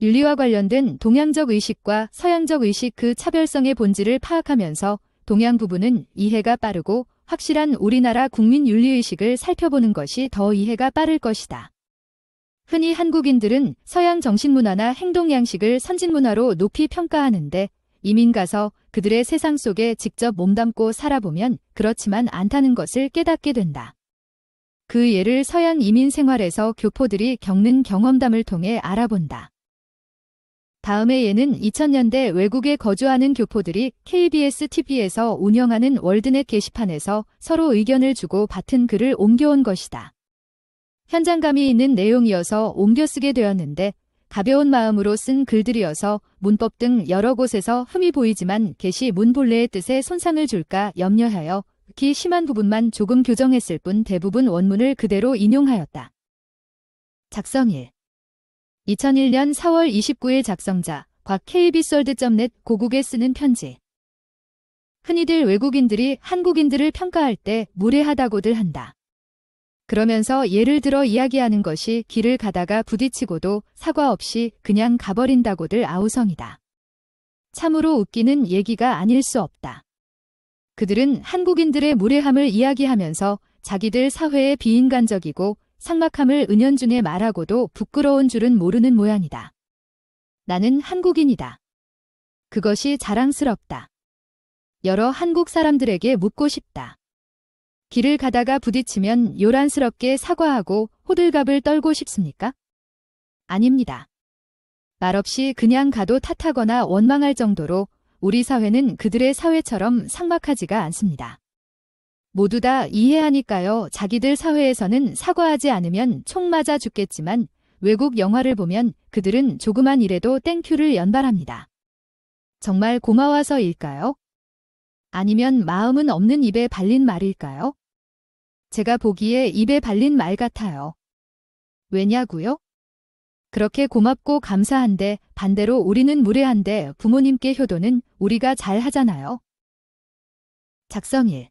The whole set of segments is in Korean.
윤리와 관련된 동양적 의식과 서양적 의식 그 차별성의 본질을 파악하면서 동양 부부는 이해가 빠르고 확실한 우리나라 국민 윤리의식을 살펴보는 것이 더 이해가 빠를 것이다. 흔히 한국인들은 서양 정신문화나 행동양식을 선진문화로 높이 평가하는데 이민 가서 그들의 세상 속에 직접 몸담고 살아보면 그렇지만 않다는 것을 깨닫게 된다. 그 예를 서양 이민 생활에서 교포들이 겪는 경험담을 통해 알아본다. 다음에 얘는 2000년대 외국에 거주하는 교포들이 KBS TV에서 운영하는 월드넷 게시판에서 서로 의견을 주고 받은 글을 옮겨온 것이다. 현장감이 있는 내용이어서 옮겨쓰게 되었는데 가벼운 마음으로 쓴 글들이어서 문법 등 여러 곳에서 흠이 보이지만 게시 문 본래의 뜻에 손상을 줄까 염려하여 특히 심한 부분만 조금 교정했을 뿐 대부분 원문을 그대로 인용하였다. 작성일 2001년 4월 29일 작성자 곽KB솔드.net s 고국에 쓰는 편지 흔히들 외국인들이 한국인들을 평가할 때 무례하다고들 한다. 그러면서 예를 들어 이야기하는 것이 길을 가다가 부딪히고도 사과 없이 그냥 가버린다고들 아우성이다. 참으로 웃기는 얘기가 아닐 수 없다. 그들은 한국인들의 무례함을 이야기하면서 자기들 사회의 비인간적이고 상막함을 은연중에 말하고도 부끄러운 줄은 모르는 모양이다. 나는 한국인이다. 그것이 자랑스럽다. 여러 한국 사람들에게 묻고 싶다. 길을 가다가 부딪히면 요란스럽게 사과하고 호들갑을 떨고 싶습니까? 아닙니다. 말없이 그냥 가도 탓하거나 원망할 정도로 우리 사회는 그들의 사회처럼 상막하지가 않습니다. 모두 다 이해하니까요. 자기들 사회에서는 사과하지 않으면 총 맞아 죽겠지만 외국 영화를 보면 그들은 조그만 일에도 땡큐를 연발합니다. 정말 고마워서일까요? 아니면 마음은 없는 입에 발린 말일까요? 제가 보기에 입에 발린 말 같아요. 왜냐고요? 그렇게 고맙고 감사한데 반대로 우리는 무례한데 부모님께 효도는 우리가 잘 하잖아요. 작성일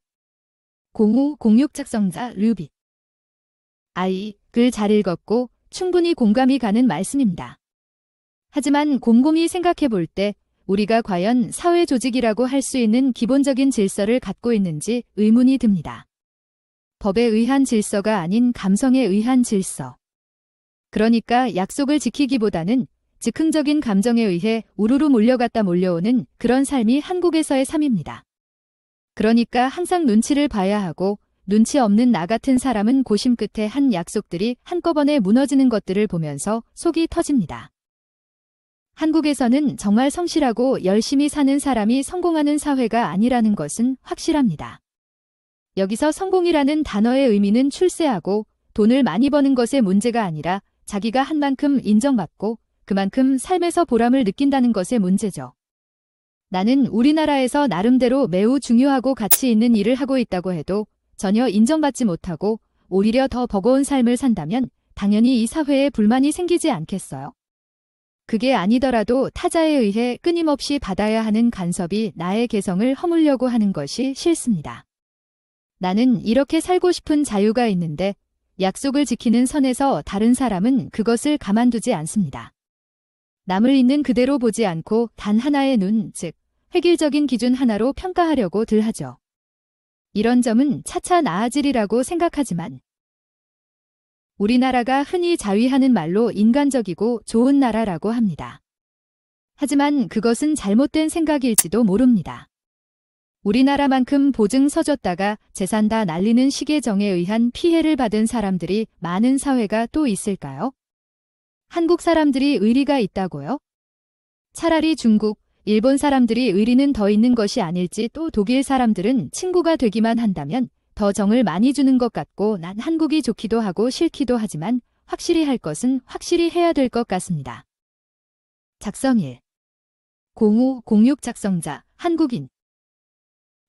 0506 작성자 르빗 아이, 글 잘 읽었고 충분히 공감이 가는 말씀입니다. 하지만 곰곰이 생각해 볼 때 우리가 과연 사회 조직이라고 할 수 있는 기본적인 질서를 갖고 있는지 의문이 듭니다. 법에 의한 질서가 아닌 감성에 의한 질서. 그러니까 약속을 지키기보다는 즉흥적인 감정에 의해 우르르 몰려갔다 몰려오는 그런 삶이 한국에서의 삶입니다. 그러니까 항상 눈치를 봐야 하고 눈치 없는 나 같은 사람은 고심 끝에 한 약속들이 한꺼번에 무너지는 것들을 보면서 속이 터집니다. 한국에서는 정말 성실하고 열심히 사는 사람이 성공하는 사회가 아니라는 것은 확실합니다. 여기서 성공이라는 단어의 의미는 출세하고 돈을 많이 버는 것의 문제가 아니라 자기가 한 만큼 인정받고 그만큼 삶에서 보람을 느낀다는 것의 문제죠. 나는 우리나라에서 나름대로 매우 중요하고 가치 있는 일을 하고 있다고 해도 전혀 인정받지 못하고 오히려 더 버거운 삶을 산다면 당연히 이 사회에 불만이 생기지 않겠어요. 그게 아니더라도 타자에 의해 끊임없이 받아야 하는 간섭이 나의 개성을 허물려고 하는 것이 싫습니다. 나는 이렇게 살고 싶은 자유가 있는데 약속을 지키는 선에서 다른 사람은 그것을 가만두지 않습니다. 남을 있는 그대로 보지 않고 단 하나의 눈, 즉 획일적인 기준 하나로 평가하려고 들 하죠. 이런 점은 차차 나아지리라고 생각하지만 우리나라가 흔히 자위하는 말로 인간적이고 좋은 나라라고 합니다. 하지만 그것은 잘못된 생각일지도 모릅니다. 우리나라만큼 보증 서줬다가 재산 다 날리는 시계정에 의한 피해를 받은 사람들이 많은 사회가 또 있을까요? 한국 사람들이 의리가 있다고요? 차라리 중국, 일본 사람들이 의리는 더 있는 것이 아닐지 또 독일 사람들은 친구가 되기만 한다면 더 정을 많이 주는 것 같고 난 한국이 좋기도 하고 싫기도 하지만 확실히 할 것은 확실히 해야 될 것 같습니다. 작성 일0506 작성자 한국인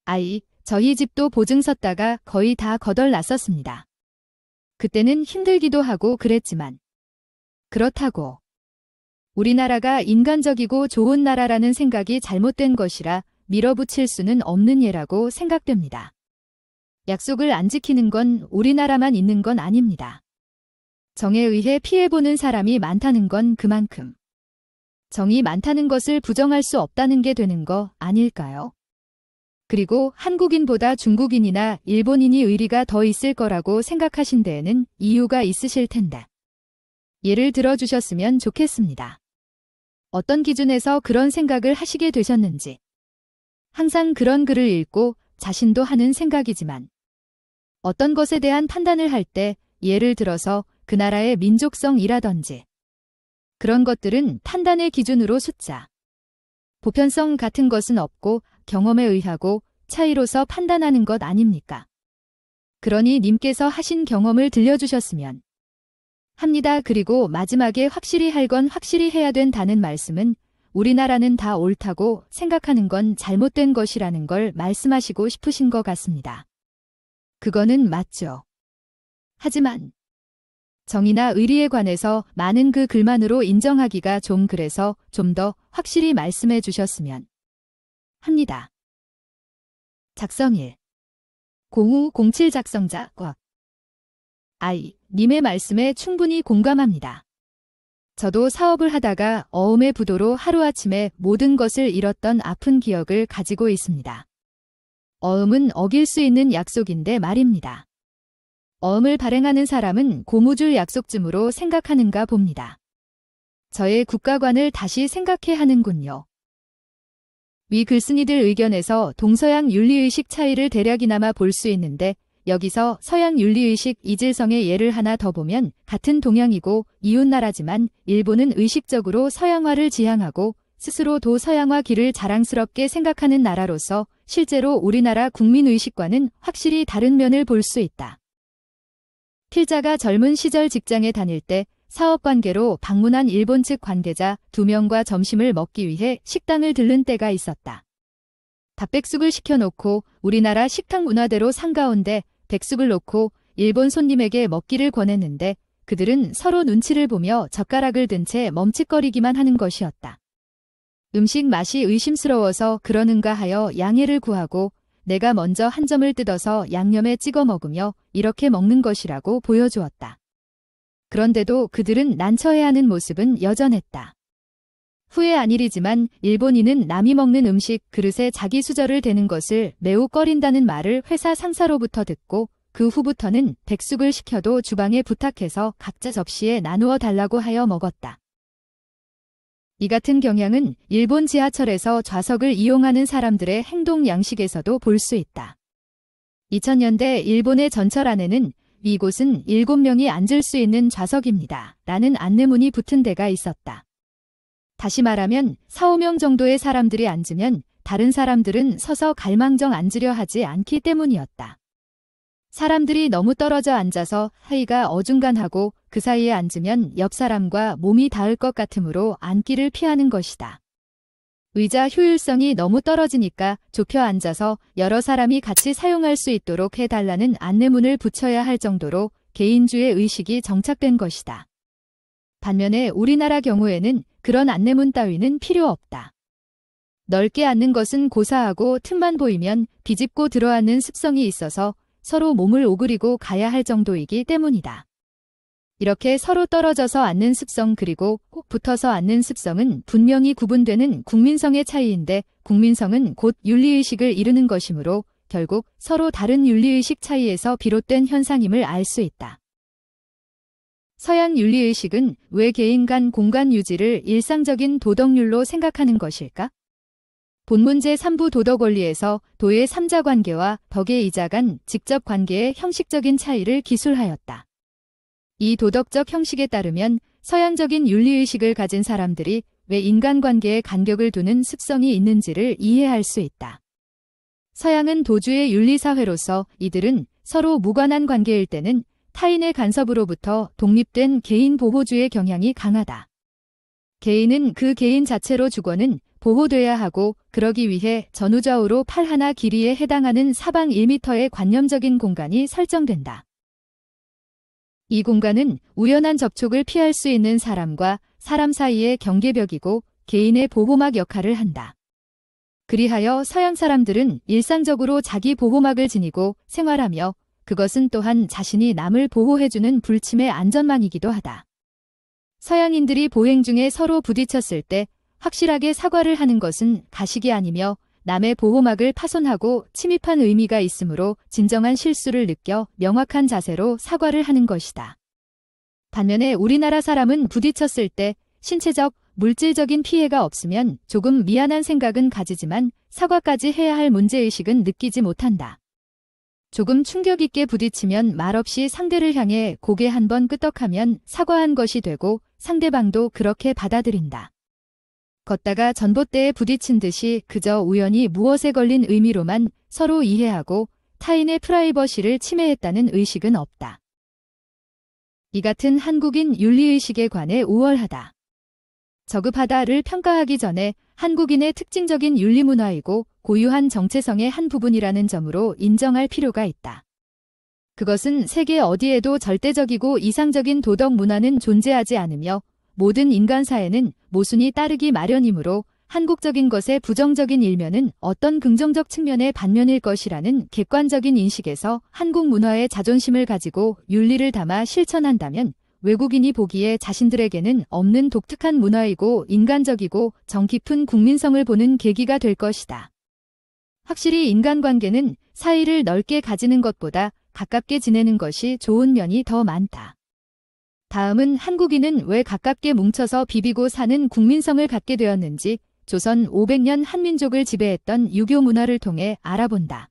아이, 저희 집도 보증 섰다가 거의 다 거덜 났었습니다. 그때는 힘들기도 하고 그랬지만 그렇다고 우리나라가 인간적이고 좋은 나라라는 생각이 잘못된 것이라 밀어붙일 수는 없는 예라고 생각됩니다. 약속을 안 지키는 건 우리나라만 있는 건 아닙니다. 정에 의해 피해보는 사람이 많다는 건 그만큼 정이 많다는 것을 부정할 수 없다는 게 되는 거 아닐까요? 그리고 한국인보다 중국인이나 일본인이 의리가 더 있을 거라고 생각하신 데에는 이유가 있으실 텐데. 예를 들어주셨으면 좋겠습니다. 어떤 기준에서 그런 생각을 하시게 되셨는지. 항상 그런 글을 읽고 자신도 하는 생각이지만 어떤 것에 대한 판단을 할 때 예를 들어서 그 나라의 민족성이라든지 그런 것들은 판단의 기준으로 숫자, 보편성 같은 것은 없고 경험에 의하고 차이로서 판단하는 것 아닙니까? 그러니 님께서 하신 경험을 들려주셨으면 합니다. 그리고 마지막에 확실히 할 건 확실히 해야 된다는 말씀은 우리나라는 다 옳다고 생각하는 건 잘못된 것이라는 걸 말씀하시고 싶으신 것 같습니다. 그거는 맞죠. 하지만 정의나 의리에 관해서 많은 그 글만으로 인정하기가 좀 그래서 좀 더 확실히 말씀해 주셨으면 합니다. 작성일 0507 작성자 곽 아이 님의 말씀에 충분히 공감합니다. 저도 사업을 하다가 어음의 부도로 하루아침에 모든 것을 잃었던 아픈 기억을 가지고 있습니다. 어음은 어길 수 있는 약속인데 말입니다. 어음을 발행하는 사람은 고무줄 약속쯤으로 생각하는가 봅니다. 저의 국가관을 다시 생각해 하는군요. 위 글쓴이들 의견에서 동서양 윤리의식 차이를 대략이나마 볼 수 있는데 여기서 서양 윤리의식 이질성의 예를 하나 더 보면 같은 동양이고 이웃나라지만 일본은 의식적으로 서양화를 지향하고 스스로도 서양화 길을 자랑스럽게 생각하는 나라로서 실제로 우리나라 국민의식과는 확실히 다른 면을 볼 수 있다. 필자가 젊은 시절 직장에 다닐 때 사업 관계로 방문한 일본 측 관계자 두 명과 점심을 먹기 위해 식당을 들른 때가 있었다. 밥백숙을 시켜놓고 우리나라 식탁 문화대로 상가운데 백숙을 놓고 일본 손님에게 먹기를 권했는데 그들은 서로 눈치를 보며 젓가락을 든 채 멈칫거리기만 하는 것이었다. 음식 맛이 의심스러워서 그러는가 하여 양해를 구하고 내가 먼저 한 점을 뜯어서 양념에 찍어 먹으며 이렇게 먹는 것이라고 보여주었다. 그런데도 그들은 난처해하는 모습은 여전했다. 후회 안일이지만 일본인은 남이 먹는 음식 그릇에 자기 수저를 대는 것을 매우 꺼린다는 말을 회사 상사로부터 듣고 그 후부터는 백숙을 시켜도 주방에 부탁해서 각자 접시에 나누어 달라고 하여 먹었다. 이 같은 경향은 일본 지하철에서 좌석을 이용하는 사람들의 행동 양식에서도 볼 수 있다. 2000년대 일본의 전철 안에는 이곳은 7명이 앉을 수 있는 좌석입니다. 라는 안내문이 붙은 데가 있었다. 다시 말하면 4, 5명 정도의 사람들이 앉으면 다른 사람들은 서서 갈망정 앉으려 하지 않기 때문이었다. 사람들이 너무 떨어져 앉아서 하이가 어중간하고 그 사이에 앉으면 옆 사람과 몸이 닿을 것 같으므로 앉기를 피하는 것이다. 의자 효율성이 너무 떨어지니까 좁혀 앉아서 여러 사람이 같이 사용할 수 있도록 해달라는 안내문을 붙여야 할 정도로 개인주의 의식이 정착된 것이다. 반면에 우리나라 경우에는 그런 안내문 따위는 필요 없다. 넓게 앉는 것은 고사하고 틈만 보이면 뒤집고 들어앉는 습성이 있어서 서로 몸을 오그리고 가야 할 정도이기 때문이다. 이렇게 서로 떨어져서 앉는 습성 그리고 꼭 붙어서 앉는 습성은 분명히 구분되는 국민성의 차이인데 국민성은 곧 윤리의식을 이루는 것이므로 결국 서로 다른 윤리의식 차이에서 비롯된 현상임을 알 수 있다. 서양 윤리의식은 왜 개인 간 공간 유지를 일상적인 도덕률로 생각하는 것일까? 본문 제3부 도덕원리에서 도의 삼자관계와 덕의 이자 간 직접 관계의 형식적인 차이를 기술하였다. 이 도덕적 형식에 따르면 서양적인 윤리의식을 가진 사람들이 왜 인간관계에 간격을 두는 습성이 있는지를 이해할 수 있다. 서양은 도주의 윤리사회로서 이들은 서로 무관한 관계일 때는 타인의 간섭으로부터 독립된 개인 보호주의 경향이 강하다. 개인은 그 개인 자체로 주거는 보호돼야 하고 그러기 위해 전후좌우로 팔 하나 길이에 해당하는 사방 1m의 관념적인 공간이 설정된다. 이 공간은 우연한 접촉을 피할 수 있는 사람과 사람 사이의 경계벽이고 개인의 보호막 역할을 한다. 그리하여 서양 사람들은 일상적으로 자기 보호막을 지니고 생활하며 그것은 또한 자신이 남을 보호해주는 불침의 안전망이기도 하다. 서양인들이 보행 중에 서로 부딪혔을 때 확실하게 사과를 하는 것은 가식이 아니며 남의 보호막을 파손하고 침입한 의미가 있으므로 진정한 실수를 느껴 명확한 자세로 사과를 하는 것이다. 반면에 우리나라 사람은 부딪혔을 때 신체적, 물질적인 피해가 없으면 조금 미안한 생각은 가지지만 사과까지 해야 할 문제의식은 느끼지 못한다. 조금 충격 있게 부딪히면 말없이 상대를 향해 고개 한 번 끄떡하면 사과한 것이 되고 상대방도 그렇게 받아들인다. 걷다가 전봇대에 부딪힌 듯이 그저 우연히 무엇에 걸린 의미로만 서로 이해하고 타인의 프라이버시를 침해했다는 의식은 없다. 이 같은 한국인 윤리의식에 관해 우월하다. 저급하다를 평가하기 전에 한국인의 특징적인 윤리문화이고 고유한 정체성의 한 부분이라는 점으로 인정할 필요가 있다. 그것은 세계 어디에도 절대적이고 이상적인 도덕 문화는 존재하지 않으며 모든 인간 사회는 모순이 따르기 마련이므로 한국적인 것의 부정적인 일면은 어떤 긍정적 측면의 반면일 것이라는 객관적인 인식에서 한국 문화의 자존심을 가지고 윤리를 담아 실천한다면 외국인이 보기에 자신들에게는 없는 독특한 문화이고 인간적이고 정 깊은 국민성을 보는 계기가 될 것이다. 확실히 인간관계는 사이를 넓게 가지는 것보다 가깝게 지내는 것이 좋은 면이 더 많다. 다음은 한국인은 왜 가깝게 뭉쳐서 비비고 사는 국민성을 갖게 되었는지 조선 500년 한민족을 지배했던 유교 문화를 통해 알아본다.